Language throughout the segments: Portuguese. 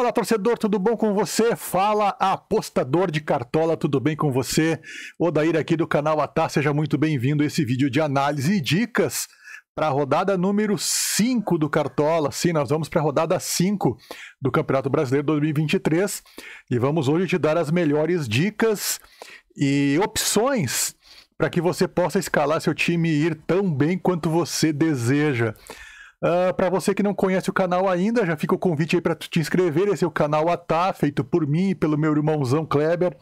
Fala torcedor, tudo bom com você? Fala apostador de cartola, tudo bem com você? Odair aqui do canal Atá, seja muito bem-vindo a esse vídeo de análise e dicas para a rodada número 5 do Cartola. Sim, nós vamos para a rodada 5 do Campeonato Brasileiro 2023 e vamos hoje te dar as melhores dicas e opções para que você possa escalar seu time e ir tão bem quanto você deseja. Uh, ah, para você que não conhece o canal ainda, já fica o convite aí para te inscrever. Esse é o canal Atá, feito por mim e pelo meu irmãozão Kleber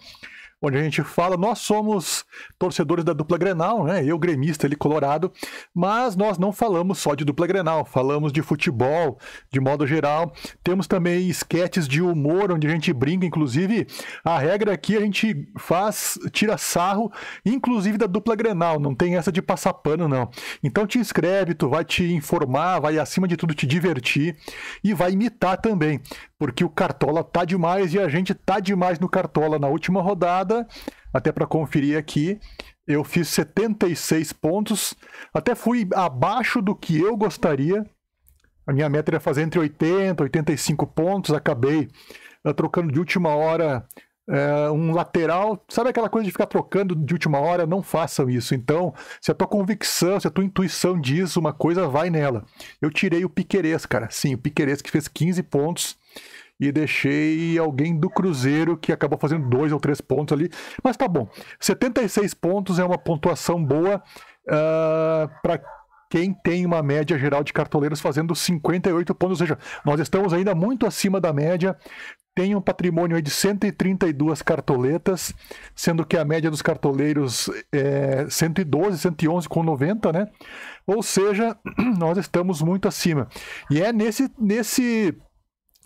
onde a gente fala, nós somos torcedores da dupla Grenal, né? Eu gremista, ele colorado, mas nós não falamos só de dupla Grenal, falamos de futebol, de modo geral. Temos também esquetes de humor, onde a gente brinca, inclusive, a regra aqui a gente faz, tira sarro, inclusive da dupla Grenal, não tem essa de passar pano, não. Então te inscreve, tu vai te informar, vai acima de tudo te divertir e vai imitar também porque o Cartola tá demais e a gente tá demais no Cartola na última rodada. Até para conferir aqui, eu fiz 76 pontos, até fui abaixo do que eu gostaria. A minha meta era fazer entre 80 e 85 pontos, acabei eh, trocando de última hora eh, um lateral. Sabe aquela coisa de ficar trocando de última hora? Não façam isso. Então, se a tua convicção, se a tua intuição diz uma coisa, vai nela. Eu tirei o Piquerez, cara. Sim, o Piquerez que fez 15 pontos e deixei alguém do Cruzeiro que acabou fazendo dois ou três pontos ali. Mas tá bom. 76 pontos é uma pontuação boa uh, ah, para quem tem uma média geral de cartoleiros fazendo 58 pontos, ou seja, nós estamos ainda muito acima da média. Tem um patrimônio de 132 cartoletas, sendo que a média dos cartoleiros é 112, 111 com 90, né? Ou seja, nós estamos muito acima. E é nesse nesse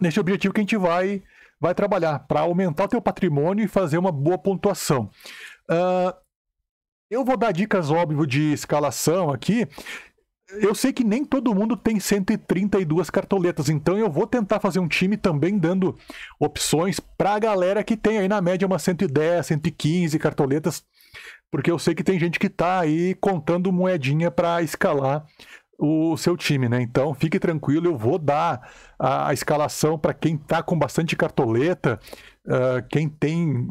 nesse objetivo que a gente vai, vai trabalhar, para aumentar o teu patrimônio e fazer uma boa pontuação. Uh, eu vou dar dicas, óbvio, de escalação aqui. Eu sei que nem todo mundo tem 132 cartoletas, então eu vou tentar fazer um time também dando opções para a galera que tem aí na média umas 110, 115 cartoletas, porque eu sei que tem gente que está aí contando moedinha para escalar o seu time, né? Então fique tranquilo, eu vou dar a, a escalação para quem está com bastante cartoleta ah, quem tem,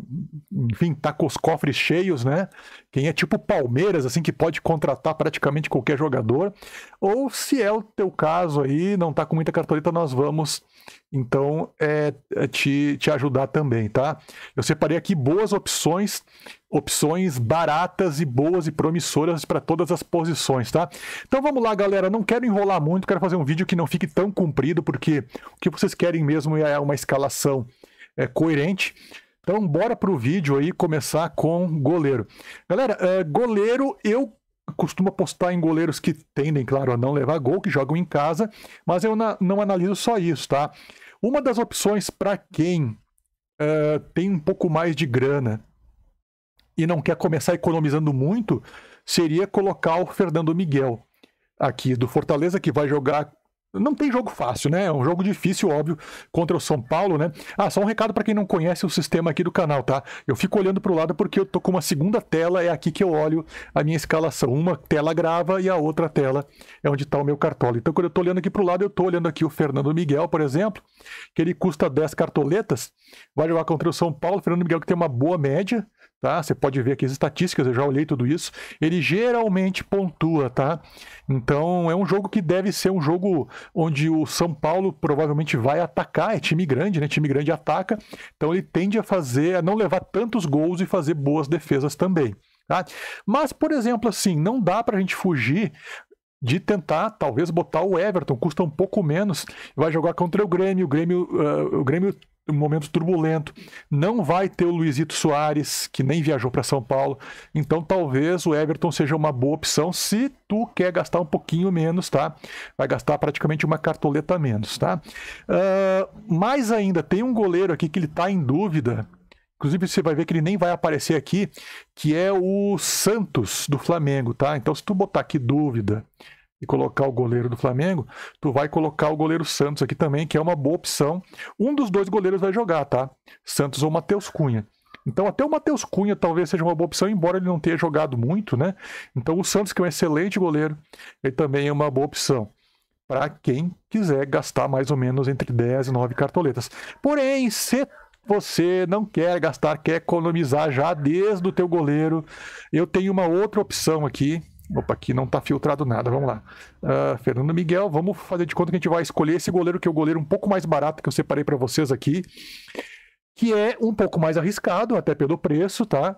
enfim, tá com os cofres cheios, né? Quem é tipo Palmeiras, assim, que pode contratar praticamente qualquer jogador. Ou se é o teu caso aí, não tá com muita cartoleta, nós vamos, então, é, é te, te ajudar também, tá? Eu separei aqui boas opções, opções baratas e boas e promissoras para todas as posições, tá? Então vamos lá, galera. Não quero enrolar muito, quero fazer um vídeo que não fique tão comprido, porque o que vocês querem mesmo é uma escalação é, coerente. Então, bora para o vídeo aí começar com goleiro. Galera, é, goleiro eu costumo apostar em goleiros que tendem, claro, a não levar gol, que jogam em casa, mas eu na, não analiso só isso, tá? Uma das opções para quem é, tem um pouco mais de grana e não quer começar economizando muito seria colocar o Fernando Miguel aqui do Fortaleza, que vai jogar não tem jogo fácil, né? É um jogo difícil, óbvio, contra o São Paulo, né? Ah, só um recado para quem não conhece o sistema aqui do canal, tá? Eu fico olhando pro lado porque eu tô com uma segunda tela, é aqui que eu olho a minha escalação. Uma tela grava e a outra tela é onde tá o meu cartola. Então, quando eu tô olhando aqui pro lado, eu tô olhando aqui o Fernando Miguel, por exemplo, que ele custa 10 cartoletas, vai jogar contra o São Paulo. Fernando Miguel que tem uma boa média, tá? Você pode ver aqui as estatísticas, eu já olhei tudo isso. Ele geralmente pontua, tá? Então é um jogo que deve ser um jogo onde o São Paulo provavelmente vai atacar, é time grande, né? Time grande ataca, então ele tende a fazer, a não levar tantos gols e fazer boas defesas também. Tá? Mas, por exemplo, assim, não dá para a gente fugir de tentar talvez botar o Everton, custa um pouco menos, vai jogar contra o Grêmio, o Grêmio, uh, o Grêmio um momento turbulento. Não vai ter o Luizito Soares, que nem viajou para São Paulo. Então talvez o Everton seja uma boa opção se tu quer gastar um pouquinho menos, tá? Vai gastar praticamente uma cartoleta menos, tá? Uh, mais ainda, tem um goleiro aqui que ele está em dúvida. Inclusive, você vai ver que ele nem vai aparecer aqui, que é o Santos do Flamengo, tá? Então, se tu botar aqui dúvida, e colocar o goleiro do Flamengo, tu vai colocar o goleiro Santos aqui também, que é uma boa opção. Um dos dois goleiros vai jogar, tá? Santos ou Matheus Cunha. Então até o Matheus Cunha talvez seja uma boa opção, embora ele não tenha jogado muito, né? Então o Santos, que é um excelente goleiro, ele também é uma boa opção para quem quiser gastar mais ou menos entre 10 e 9 cartoletas. Porém, se você não quer gastar, quer economizar já desde o teu goleiro, eu tenho uma outra opção aqui, Opa, aqui não está filtrado nada, vamos lá. Uh, Fernando Miguel, vamos fazer de conta que a gente vai escolher esse goleiro, que é o goleiro um pouco mais barato que eu separei para vocês aqui, que é um pouco mais arriscado, até pelo preço, tá?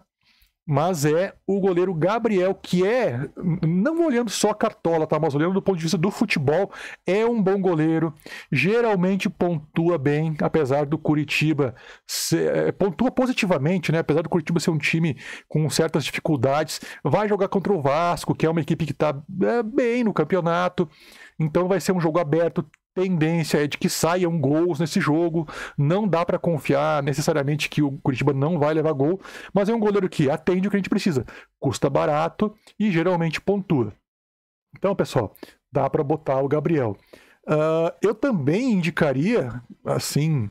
mas é o goleiro Gabriel, que é, não olhando só a cartola, tá? Mas olhando do ponto de vista do futebol, é um bom goleiro, geralmente pontua bem, apesar do Curitiba ser, eh, pontua positivamente, né? Apesar do Curitiba ser um time com certas dificuldades, vai jogar contra o Vasco, que é uma equipe que está eh, bem no campeonato, então vai ser um jogo aberto, tendência é de que saiam gols nesse jogo. Não dá para confiar necessariamente que o Curitiba não vai levar gol, mas é um goleiro que atende o que a gente precisa, custa barato e geralmente pontua. Então, pessoal, dá para botar o Gabriel. Uh, eu também indicaria, assim,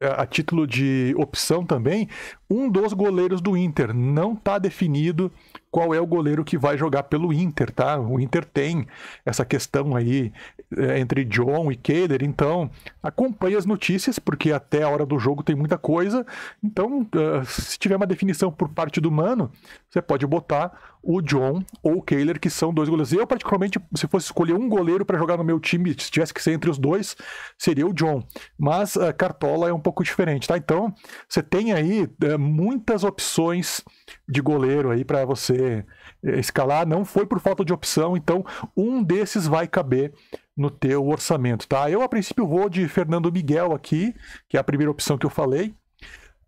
a título de opção também, um dos goleiros do Inter. Não está definido qual é o goleiro que vai jogar pelo Inter, tá? O Inter tem essa questão aí é, entre John e Kehler, então acompanhe as notícias, porque até a hora do jogo tem muita coisa. Então, uh, se tiver uma definição por parte do Mano, você pode botar o John ou o Kehler, que são dois goleiros. Eu, particularmente, se fosse escolher um goleiro para jogar no meu time, se tivesse que ser entre os dois, seria o John. Mas uh, Cartola é um pouco diferente, tá? Então, você tem aí uh, muitas opções de goleiro aí para você eh, escalar. Não foi por falta de opção, então um desses vai caber no teu orçamento, tá? Eu a princípio vou de Fernando Miguel aqui, que é a primeira opção que eu falei.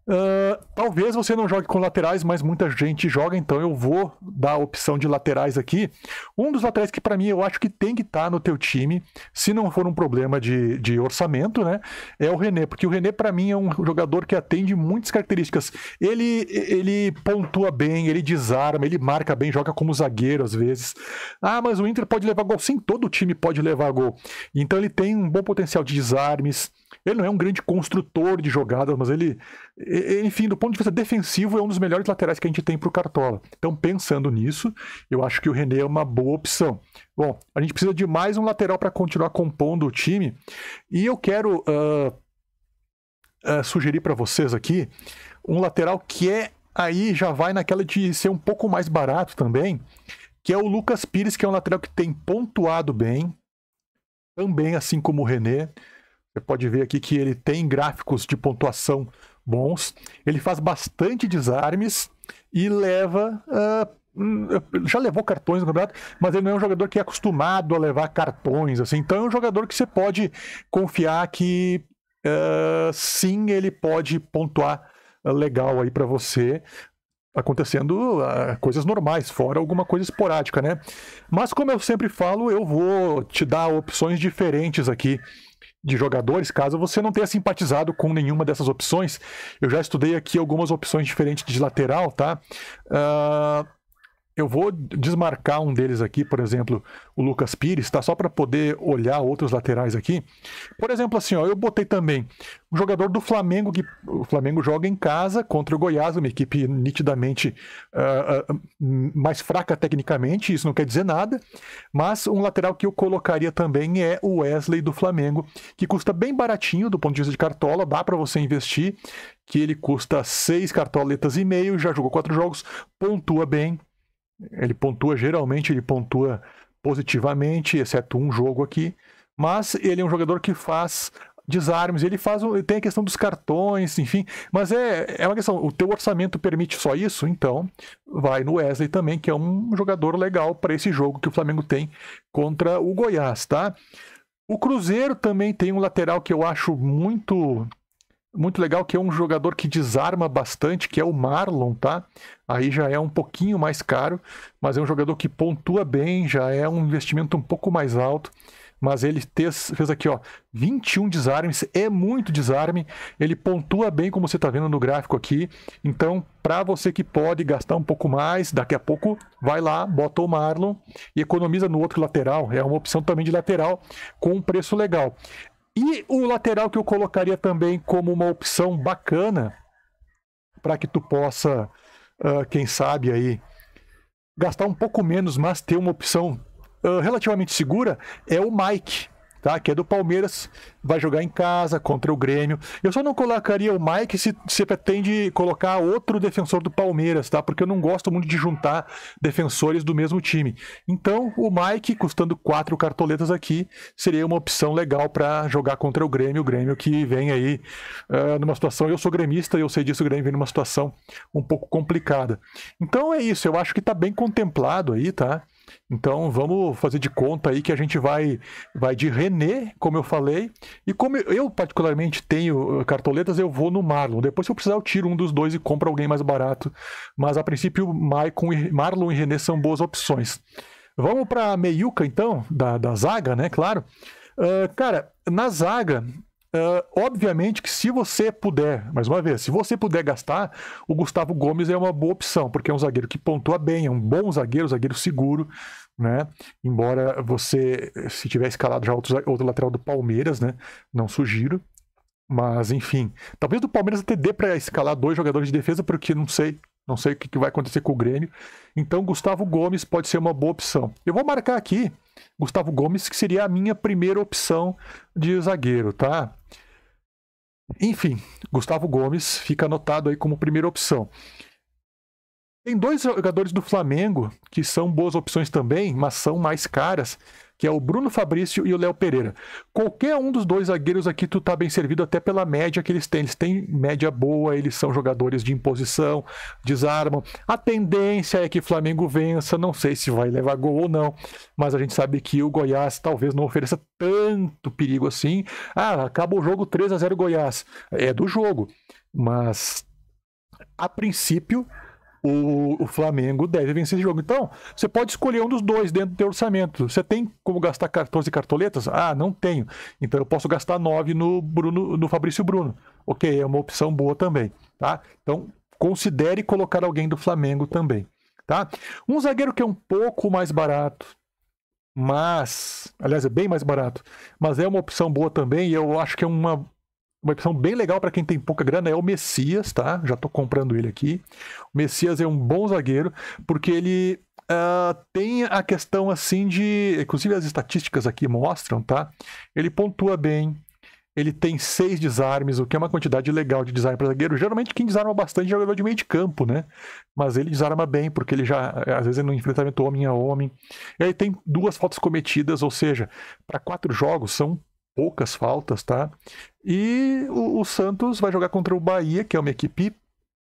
Uh, talvez você não jogue com laterais, mas muita gente joga, então eu vou dar a opção de laterais aqui. Um dos laterais que para mim eu acho que tem que estar tá no teu time, se não for um problema de, de orçamento, né? É o René, porque o René para mim é um jogador que atende muitas características. Ele, ele pontua bem, ele desarma, ele marca bem, joga como zagueiro às vezes. Ah, mas o Inter pode levar gol. Sim, todo time pode levar gol. Então ele tem um bom potencial de desarmes, ele não é um grande construtor de jogadas, mas ele, enfim, do ponto de vista defensivo, é um dos melhores laterais que a gente tem para o Cartola. Então, pensando nisso, eu acho que o René é uma boa opção. Bom, a gente precisa de mais um lateral para continuar compondo o time. E eu quero uh, uh, sugerir para vocês aqui um lateral que é aí já vai naquela de ser um pouco mais barato também, que é o Lucas Pires, que é um lateral que tem pontuado bem, também assim como o René. Você pode ver aqui que ele tem gráficos de pontuação bons, ele faz bastante desarmes e leva. Uh, já levou cartões no campeonato, mas ele não é um jogador que é acostumado a levar cartões, assim. Então é um jogador que você pode confiar que uh, sim ele pode pontuar ah, legal aí para você acontecendo uh, coisas normais, fora alguma coisa esporádica, né? Mas como eu sempre falo, eu vou te dar opções diferentes aqui de jogadores, caso você não tenha simpatizado com nenhuma dessas opções. Eu já estudei aqui algumas opções diferentes de lateral, tá? Uh, eu vou desmarcar um deles aqui, por exemplo, o Lucas Pires, tá? Só para poder olhar outros laterais aqui. Por exemplo, assim, ó, eu botei também um jogador do Flamengo, que o Flamengo joga em casa contra o Goiás, uma equipe nitidamente uh, uh, mais fraca tecnicamente, isso não quer dizer nada. Mas um lateral que eu colocaria também é o Wesley do Flamengo, que custa bem baratinho do ponto de vista de cartola, dá para você investir, que ele custa seis cartoletas e meio, já jogou quatro jogos, pontua bem ele pontua, geralmente ele pontua positivamente, exceto um jogo aqui, mas ele é um jogador que faz desarmes, ele faz ele tem a questão dos cartões, enfim, mas é, é uma questão, o teu orçamento permite só isso? Então, vai no Wesley também, que é um jogador legal para esse jogo que o Flamengo tem contra o Goiás, tá? O Cruzeiro também tem um lateral que eu acho muito muito legal que é um jogador que desarma bastante, que é o Marlon, tá? Aí já é um pouquinho mais caro, mas é um jogador que pontua bem, já é um investimento um pouco mais alto. Mas ele fez, fez aqui, ó, 21 desarmes, é muito desarme. Ele pontua bem, como você tá vendo no gráfico aqui. Então, para você que pode gastar um pouco mais, daqui a pouco vai lá, bota o Marlon e economiza no outro lateral. É uma opção também de lateral com um preço legal. E o lateral que eu colocaria também como uma opção bacana para que tu possa, uh, quem sabe aí, gastar um pouco menos, mas ter uma opção uh, relativamente segura, é o Mike tá? Que é do Palmeiras, vai jogar em casa contra o Grêmio. Eu só não colocaria o Mike se você pretende colocar outro defensor do Palmeiras, tá? Porque eu não gosto muito de juntar defensores do mesmo time. Então, o Mike, custando quatro cartoletas aqui, seria uma opção legal para jogar contra o Grêmio. O Grêmio que vem aí uh, numa situação. Eu sou gremista e eu sei disso, o Grêmio vem numa situação um pouco complicada. Então é isso, eu acho que tá bem contemplado aí, tá? Então vamos fazer de conta aí que a gente vai vai de René, como eu falei, e como eu particularmente tenho eh, cartoletas, eu vou no Marlon. Depois se eu precisar eu tiro um dos dois e compro alguém mais barato, mas a princípio Maicon e Marlon e René são boas opções. Vamos para a meiuca então da, da zaga, né, claro. Uh, cara, na zaga, Uh, obviamente que se você puder, mais uma vez, se você puder gastar, o Gustavo Gomes é uma boa opção, porque é um zagueiro que pontua bem, é um bom zagueiro, zagueiro seguro, né? Embora você, se tiver escalado já outro, outro lateral do Palmeiras, né? Não sugiro. Mas, enfim, talvez do Palmeiras até dê para escalar dois jogadores de defesa, porque não sei não sei o que, vai acontecer com o Grêmio. Então, Gustavo Gomes pode ser uma boa opção. Eu vou marcar aqui Gustavo Gomes, que seria a minha primeira opção de zagueiro, tá? Enfim, Gustavo Gomes fica anotado aí como primeira opção. Tem dois jogadores do Flamengo que são boas opções também, mas são mais caras, que é o Bruno Fabrício e o Léo Pereira. Qualquer um dos dois zagueiros aqui tu tá bem servido até pela média que eles têm. Eles têm média boa, eles são jogadores de imposição, desarmam. A tendência é que o Flamengo vença, não sei se vai levar gol ou não, mas a gente sabe que o Goiás talvez não ofereça tanto perigo assim. Ah, acaba o jogo 3 a 0 Goiás. É do jogo, mas a princípio o, o, Flamengo deve vencer esse jogo. Então, você pode escolher um dos dois dentro do teu orçamento. Você tem como gastar 14 cartoletas? Ah, não tenho. Então eu posso gastar 9 no Bruno, no Fabrício Bruno. Ok, é uma opção boa também, tá? Então, considere colocar alguém do Flamengo também, tá? Um zagueiro que é um pouco mais barato, mas, aliás, é bem mais barato, mas é uma opção boa também, e eu acho que é uma uma opção bem legal para quem tem pouca grana é o Messias, tá? Já estou comprando ele aqui. O Messias é um bom zagueiro, porque ele uh, tem a questão assim de. Inclusive as estatísticas aqui mostram, tá? Ele pontua bem. Ele tem seis desarmes, o que é uma quantidade legal de desarme para zagueiro. Geralmente quem desarma bastante é jogador de meio de campo, né? Mas ele desarma bem, porque ele já, às vezes, não no enfrentamento homem a homem. Ele tem duas faltas cometidas, ou seja, para quatro jogos são poucas faltas, tá? E o, o, Santos vai jogar contra o Bahia, que é uma equipe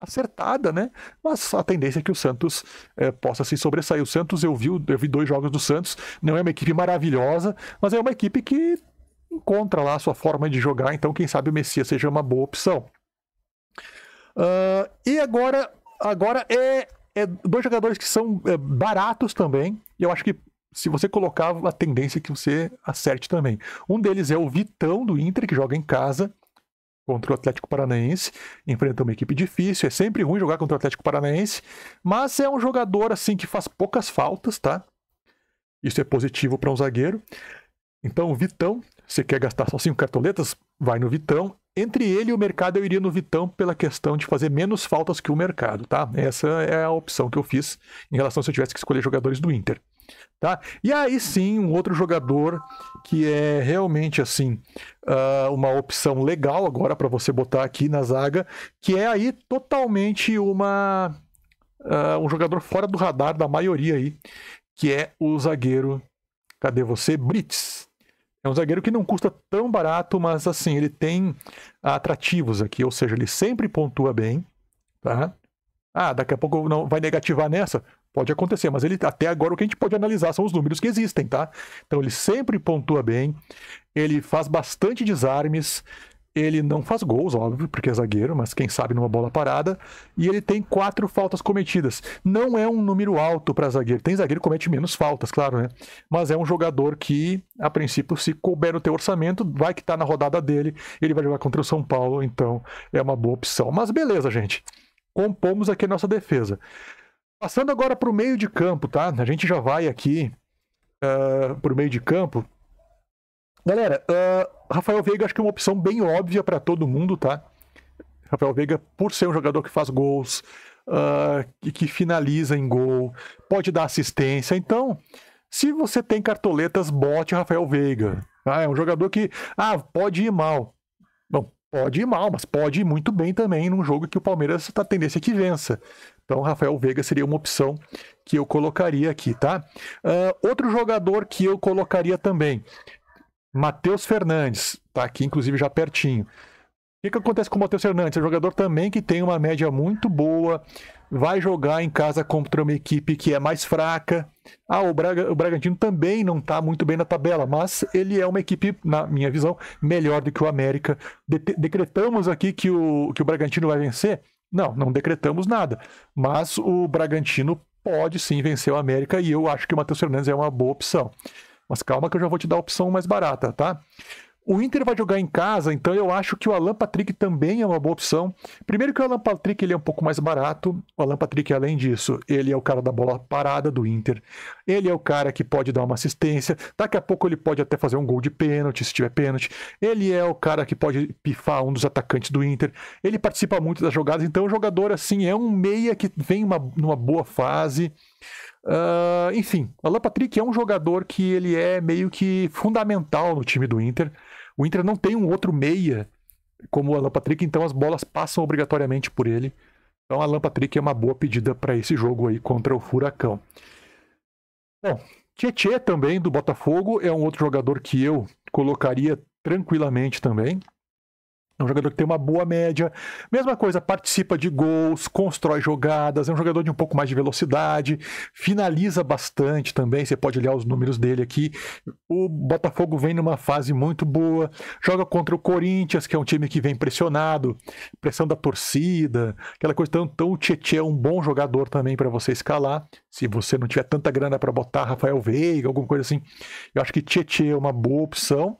acertada, né? Mas a tendência é que o Santos é, possa se sobressair. O Santos, eu vi, eu vi dois jogos do Santos, não é uma equipe maravilhosa, mas é uma equipe que encontra lá a sua forma de jogar, então quem sabe o Messias seja uma boa opção. Uh, e agora, agora é, é dois jogadores que são é, baratos também, e eu acho que se você colocar, a tendência que você acerte também. Um deles é o Vitão do Inter, que joga em casa contra o Atlético Paranaense, enfrenta uma equipe difícil, é sempre ruim jogar contra o Atlético Paranaense, mas é um jogador assim que faz poucas faltas, tá? Isso é positivo para um zagueiro. Então, o Vitão, você quer gastar só cinco cartoletas? Vai no Vitão. Entre ele e o mercado, eu iria no Vitão pela questão de fazer menos faltas que o mercado, tá? Essa é a opção que eu fiz em relação se eu tivesse que escolher jogadores do Inter. Tá? E aí sim, um outro jogador que é realmente assim uh, uma opção legal agora para você botar aqui na zaga, que é aí totalmente uma uh, um jogador fora do radar da maioria aí, que é o zagueiro, cadê você, Brits? É um zagueiro que não custa tão barato, mas assim ele tem atrativos aqui, ou seja, ele sempre pontua bem, tá? Ah, daqui a pouco não vai negativar nessa? Pode acontecer, mas ele até agora o que a gente pode analisar são os números que existem, tá? Então ele sempre pontua bem, ele faz bastante desarmes, ele não faz gols, óbvio, porque é zagueiro, mas quem sabe numa bola parada, e ele tem quatro faltas cometidas. Não é um número alto para zagueiro. Tem zagueiro que comete menos faltas, claro, né? Mas é um jogador que, a princípio, se couber no teu orçamento, vai que tá na rodada dele, ele vai jogar contra o São Paulo, então é uma boa opção. Mas beleza, gente. Compomos aqui a nossa defesa. Passando agora para o meio de campo, tá? A gente já vai aqui uh, ah, para o meio de campo. Galera, uh, Rafael Veiga acho que é uma opção bem óbvia para todo mundo, tá? Rafael Veiga, por ser um jogador que faz gols, uh, ah, que, que finaliza em gol, pode dar assistência. Então, se você tem cartoletas, bote Rafael Veiga. Ah, é um jogador que ah, pode ir mal. Pode ir mal, mas pode ir muito bem também num jogo que o Palmeiras está tendência que vença. Então, Rafael Veiga seria uma opção que eu colocaria aqui, tá? Uh, outro jogador que eu colocaria também, Matheus Fernandes, tá aqui inclusive já pertinho. O que, que acontece com o Matheus Fernandes? É um jogador também que tem uma média muito boa, vai jogar em casa contra uma equipe que é mais fraca, ah, o, Braga, o Bragantino também não está muito bem na tabela, mas ele é uma equipe, na minha visão, melhor do que o América. De decretamos aqui que o, que o Bragantino vai vencer? Não, não decretamos nada. Mas o Bragantino pode sim vencer o América e eu acho que o Matheus Fernandes é uma boa opção. Mas calma que eu já vou te dar a opção mais barata, tá? O Inter vai jogar em casa, então eu acho que o Alan Patrick também é uma boa opção. Primeiro que o Alan Patrick ele é um pouco mais barato. O Alan Patrick, além disso, ele é o cara da bola parada do Inter. Ele é o cara que pode dar uma assistência. Daqui a pouco ele pode até fazer um gol de pênalti, se tiver pênalti. Ele é o cara que pode pifar um dos atacantes do Inter. Ele participa muito das jogadas, então o jogador, assim, é um meia que vem uma, numa boa fase. Uh, enfim, o Alan Patrick é um jogador que ele é meio que fundamental no time do Inter. O Inter não tem um outro meia como o Alan Patrick, então as bolas passam obrigatoriamente por ele. Então Alan Patrick é uma boa pedida para esse jogo aí contra o Furacão. Bom, Tietê também do Botafogo é um outro jogador que eu colocaria tranquilamente também. É um jogador que tem uma boa média. Mesma coisa, participa de gols, constrói jogadas, é um jogador de um pouco mais de velocidade, finaliza bastante também. Você pode olhar os números dele aqui. O Botafogo vem numa fase muito boa. Joga contra o Corinthians, que é um time que vem pressionado, pressão da torcida, aquela coisa. Então, tão. o Tietchan é um bom jogador também para você escalar. Se você não tiver tanta grana para botar Rafael Veiga, alguma coisa assim. Eu acho que Tietchan é uma boa opção.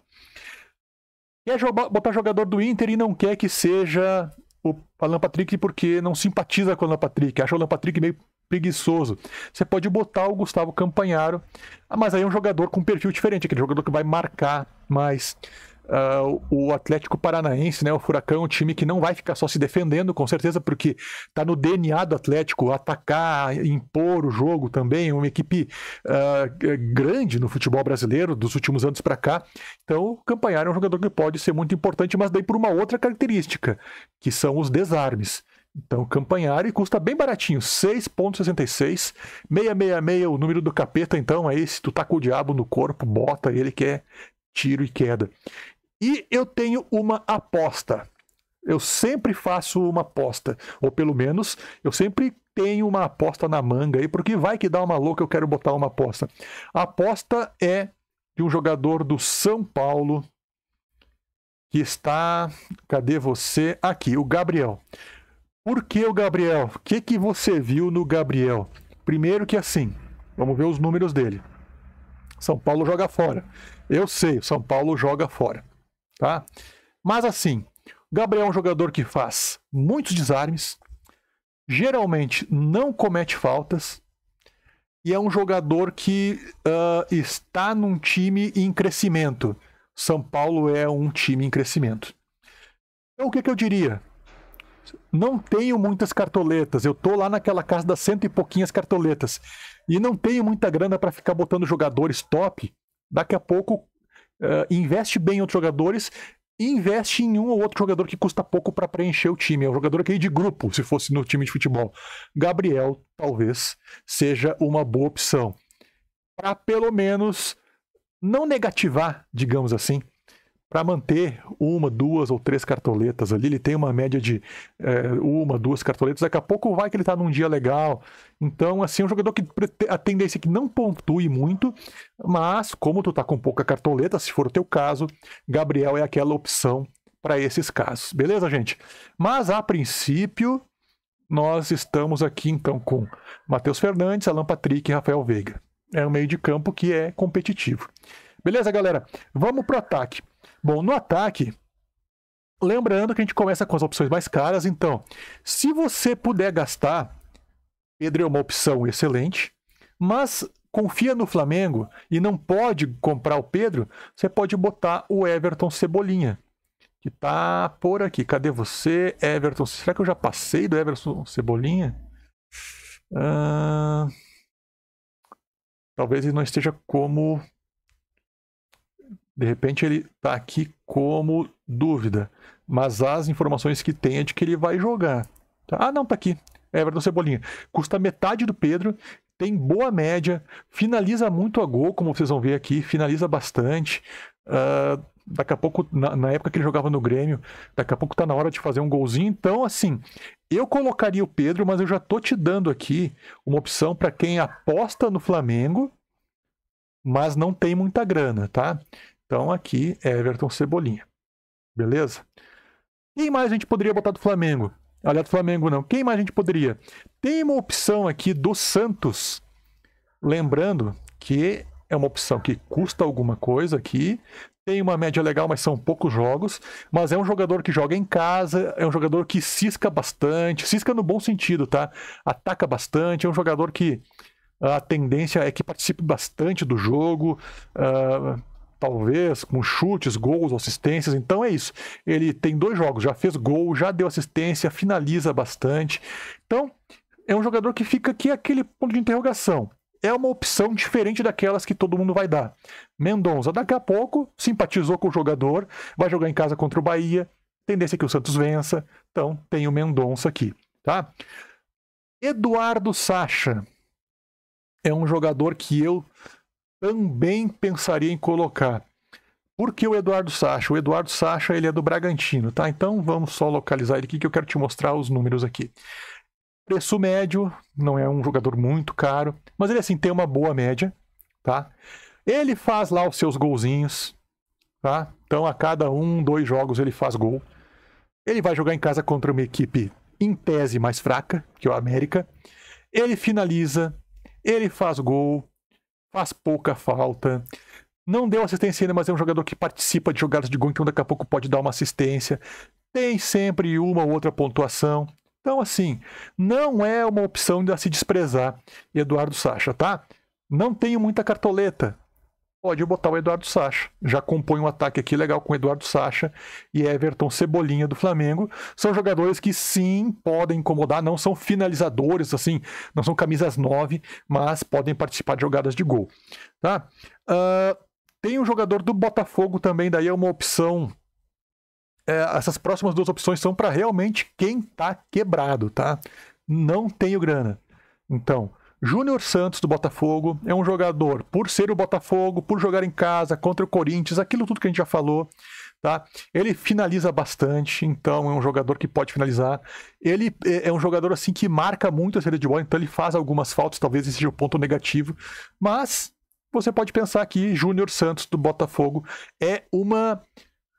Quer é botar jogador do Inter e não quer que seja o Alan Patrick porque não simpatiza com o Alan Patrick, acha o Alan Patrick meio preguiçoso. Você pode botar o Gustavo Campanharo, mas aí é um jogador com um perfil diferente, aquele jogador que vai marcar mais. Uh, o Atlético Paranaense, né, o Furacão, é um time que não vai ficar só se defendendo, com certeza, porque está no DNA do Atlético atacar, impor o jogo também, é uma equipe uh, grande no futebol brasileiro dos últimos anos para cá. Então, o Campanhar é um jogador que pode ser muito importante, mas daí por uma outra característica, que são os desarmes. Então, Campanhari custa bem baratinho, 6.66, 666 o número do capeta, então aí se tu tá com o diabo no corpo, bota ele que é tiro e queda. E eu tenho uma aposta. Eu sempre faço uma aposta, ou pelo menos eu sempre tenho uma aposta na manga aí, porque vai que dá uma louca, eu quero botar uma aposta. A aposta é de um jogador do São Paulo que está, cadê você? Aqui, o Gabriel. Por que o Gabriel? O que que você viu no Gabriel? Primeiro que assim, vamos ver os números dele. São Paulo joga fora. Eu sei, São Paulo joga fora. Tá? Mas assim, Gabriel é um jogador que faz muitos desarmes, geralmente não comete faltas e é um jogador que uh, está num time em crescimento. São Paulo é um time em crescimento. Então o que, que eu diria? Não tenho muitas cartoletas. Eu tô lá naquela casa das cento e pouquinhas cartoletas. E não tenho muita grana para ficar botando jogadores top. Daqui a pouco uh, investe bem em outros jogadores investe em um ou outro jogador que custa pouco para preencher o time. É um jogador aqui é de grupo, se fosse no time de futebol. Gabriel talvez seja uma boa opção. Para pelo menos não negativar, digamos assim, para manter uma, duas ou três cartoletas ali. Ele tem uma média de é, uma, duas cartoletas. Daqui a pouco vai que ele está num dia legal. Então, assim, é um jogador que a tendência é que não pontue muito, mas como tu tá com pouca cartoleta, se for o teu caso, Gabriel é aquela opção para esses casos. Beleza, gente? Mas a princípio, nós estamos aqui então com Matheus Fernandes, Alan Patrick e Rafael Veiga. É um meio de campo que é competitivo. Beleza, galera? Vamos pro ataque. Bom, no ataque, lembrando que a gente começa com as opções mais caras, então, se você puder gastar, Pedro é uma opção excelente, mas confia no Flamengo e não pode comprar o Pedro, você pode botar o Everton Cebolinha, que tá por aqui. Cadê você, Everton? Será que eu já passei do Everton Cebolinha? Ah, talvez ele não esteja como de repente ele está aqui como dúvida, mas as informações que tem é de que ele vai jogar. Tá? Ah, não, está aqui. Everton Cebolinha. Custa metade do Pedro, tem boa média, finaliza muito a gol, como vocês vão ver aqui, finaliza bastante. Uh, daqui a pouco, na, na, época que ele jogava no Grêmio, daqui a pouco tá na hora de fazer um golzinho. Então, assim, eu colocaria o Pedro, mas eu já tô te dando aqui uma opção para quem aposta no Flamengo, mas não tem muita grana, tá? Então aqui é Everton Cebolinha. Beleza? Quem mais a gente poderia botar do Flamengo? Aliás, do Flamengo não. Quem mais a gente poderia? Tem uma opção aqui do Santos. Lembrando que é uma opção que custa alguma coisa aqui. Tem uma média legal, mas são poucos jogos. Mas é um jogador que joga em casa, é um jogador que cisca bastante. Cisca no bom sentido, tá? Ataca bastante. É um jogador que a tendência é que participe bastante do jogo. Uh, talvez, com chutes, gols, assistências. Então é isso. Ele tem dois jogos, já fez gol, já deu assistência, finaliza bastante. Então, é um jogador que fica aqui aquele ponto de interrogação. É uma opção diferente daquelas que todo mundo vai dar. Mendonça, daqui a pouco, simpatizou com o jogador, vai jogar em casa contra o Bahia, tendência é que o Santos vença, então tem o Mendonça aqui, tá? Eduardo Sacha é um jogador que eu também pensaria em colocar. Porque o Eduardo Sacha? O Eduardo Sacha ele é do Bragantino, tá? Então vamos só localizar ele aqui que eu quero te mostrar os números aqui. Preço médio, não é um jogador muito caro, mas ele assim tem uma boa média, tá? Ele faz lá os seus golzinhos, tá? Então a cada um, dois jogos ele faz gol. Ele vai jogar em casa contra uma equipe em tese mais fraca, que é o América. Ele finaliza, ele faz gol, faz pouca falta. Não deu assistência ainda, mas é um jogador que participa de jogadas de gol, então daqui a pouco pode dar uma assistência. Tem sempre uma ou outra pontuação. Então, assim, não é uma opção de se desprezar, Eduardo Sacha, tá? Não tenho muita cartoleta, pode botar o Eduardo Sacha. Já compõe um ataque aqui legal com o Eduardo Sacha e Everton Cebolinha do Flamengo. São jogadores que sim podem incomodar, não são finalizadores, assim, não são camisas 9, mas podem participar de jogadas de gol. Tá? Uh, tem um jogador do Botafogo também, daí é uma opção. É, essas próximas duas opções são para realmente quem tá quebrado, tá? Não tenho grana. Então, Júnior Santos do Botafogo é um jogador, por ser o Botafogo, por jogar em casa, contra o Corinthians, aquilo tudo que a gente já falou, tá? Ele finaliza bastante, então é um jogador que pode finalizar. Ele é, é um jogador assim que marca muito a série de bola, então ele faz algumas faltas, talvez esse seja o ponto negativo, mas você pode pensar que Júnior Santos do Botafogo é uma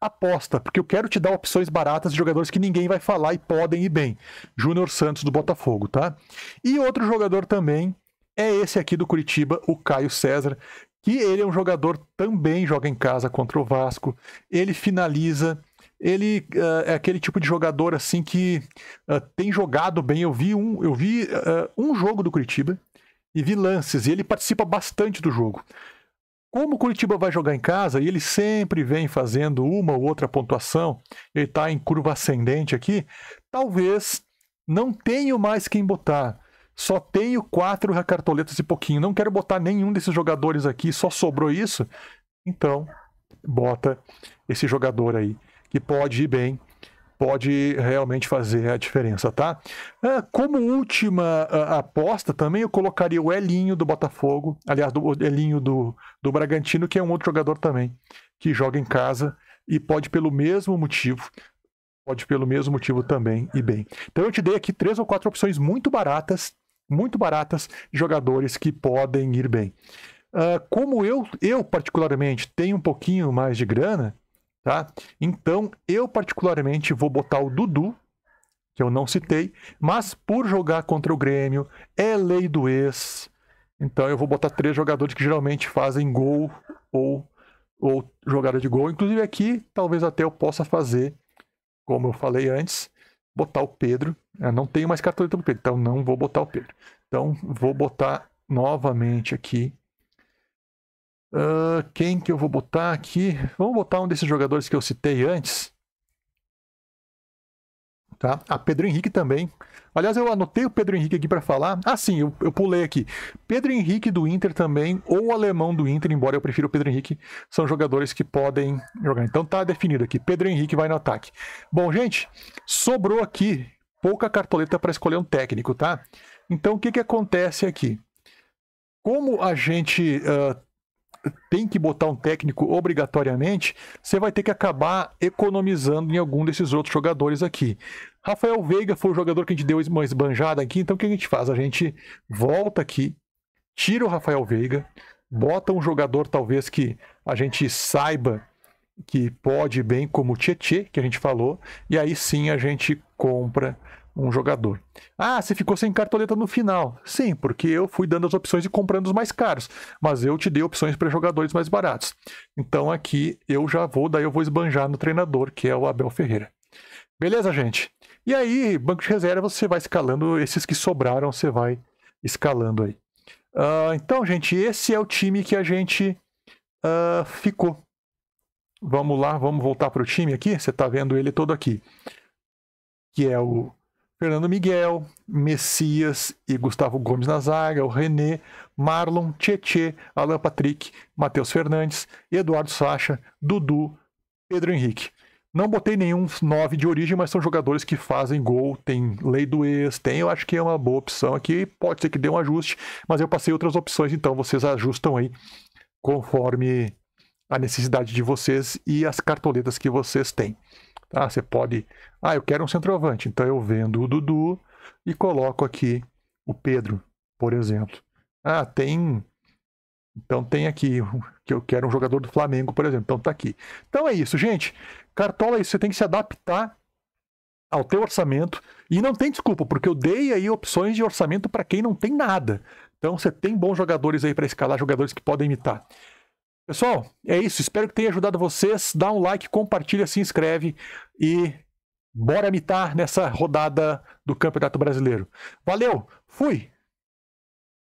aposta, porque eu quero te dar opções baratas de jogadores que ninguém vai falar e podem ir bem. Júnior Santos do Botafogo, tá? E outro jogador também é esse aqui do Curitiba, o Caio César, que ele é um jogador também joga em casa contra o Vasco. Ele finaliza ele uh, é aquele tipo de jogador assim que uh, tem jogado bem. Eu vi um, eu vi uh, um jogo do Curitiba e vi lances e ele participa bastante do jogo. Como o Curitiba vai jogar em casa e ele sempre vem fazendo uma ou outra pontuação, ele está em curva ascendente aqui, talvez não tenho mais quem botar. Só tenho quatro cartoletas e pouquinho. Não quero botar nenhum desses jogadores aqui, só sobrou isso. Então, bota esse jogador aí, que pode ir bem pode realmente fazer a diferença, tá? É, como última ah, aposta, também eu colocaria o Elinho do Botafogo, aliás, do Elinho do, do Bragantino, que é um outro jogador também, que joga em casa e pode, pelo mesmo motivo, pode pelo mesmo motivo também e bem. Então eu te dei aqui três ou quatro opções muito baratas, muito baratas, jogadores que podem ir bem. Uh, como eu, eu particularmente tenho um pouquinho mais de grana, Tá? Então, eu particularmente vou botar o Dudu, que eu não citei, mas por jogar contra o Grêmio, é lei do ex. Então eu vou botar três jogadores que geralmente fazem gol ou, ou jogada de gol. Inclusive aqui, talvez até eu possa fazer, como eu falei antes, botar o Pedro. Eu não tenho mais cartoleta do Pedro, então não vou botar o Pedro. Então vou botar novamente aqui Uh, quem que eu vou botar aqui? Vamos botar um desses jogadores que eu citei antes. Tá? A ah, Pedro Henrique também. Aliás, eu anotei o Pedro Henrique aqui para falar. Ah, sim, eu, eu, pulei aqui. Pedro Henrique do Inter também, ou o alemão do Inter, embora eu prefira o Pedro Henrique, são jogadores que podem jogar. Então tá definido aqui. Pedro Henrique vai no ataque. Bom, gente, sobrou aqui pouca cartoleta para escolher um técnico, tá? Então o que, que acontece aqui? Como a gente uh, tem que botar um técnico obrigatoriamente, você vai ter que acabar economizando em algum desses outros jogadores aqui. Rafael Veiga foi o jogador que a gente deu uma esbanjada aqui, então o que a gente faz? A gente volta aqui, tira o Rafael Veiga, bota um jogador talvez que a gente saiba que pode bem, como o Tietê, que a gente falou, e aí sim a gente compra um jogador. Ah, você ficou sem cartoleta no final. Sim, porque eu fui dando as opções e comprando os mais caros, mas eu te dei opções para jogadores mais baratos. Então aqui eu já vou, daí eu vou esbanjar no treinador, que é o Abel Ferreira. Beleza, gente? E aí, banco de reserva, você vai escalando esses que sobraram, você vai escalando aí. Uh, então, gente, esse é o time que a gente uh, ficou. Vamos lá, vamos voltar para o time aqui. Você está vendo ele todo aqui. Que é o Fernando Miguel, Messias e Gustavo Gomes na zaga, o René, Marlon, Tietê, Alan Patrick, Matheus Fernandes, Eduardo Sacha, Dudu, Pedro Henrique. Não botei nenhum 9 de origem, mas são jogadores que fazem gol, tem lei do ex, tem, eu acho que é uma boa opção aqui, pode ser que dê um ajuste, mas eu passei outras opções, então vocês ajustam aí conforme a necessidade de vocês e as cartoletas que vocês têm. Tá? Você pode. Ah, eu quero um centroavante. Então eu vendo o Dudu e coloco aqui o Pedro, por exemplo. Ah, tem. Então tem aqui que eu quero um jogador do Flamengo, por exemplo. Então tá aqui. Então é isso, gente. Cartola isso. Você tem que se adaptar ao teu orçamento. E não tem desculpa, porque eu dei aí opções de orçamento para quem não tem nada. Então você tem bons jogadores aí para escalar, jogadores que podem imitar. Pessoal, é isso. Espero que tenha ajudado vocês. Dá um like, compartilha, se inscreve e bora mitar nessa rodada do Campeonato Brasileiro. Valeu, fui!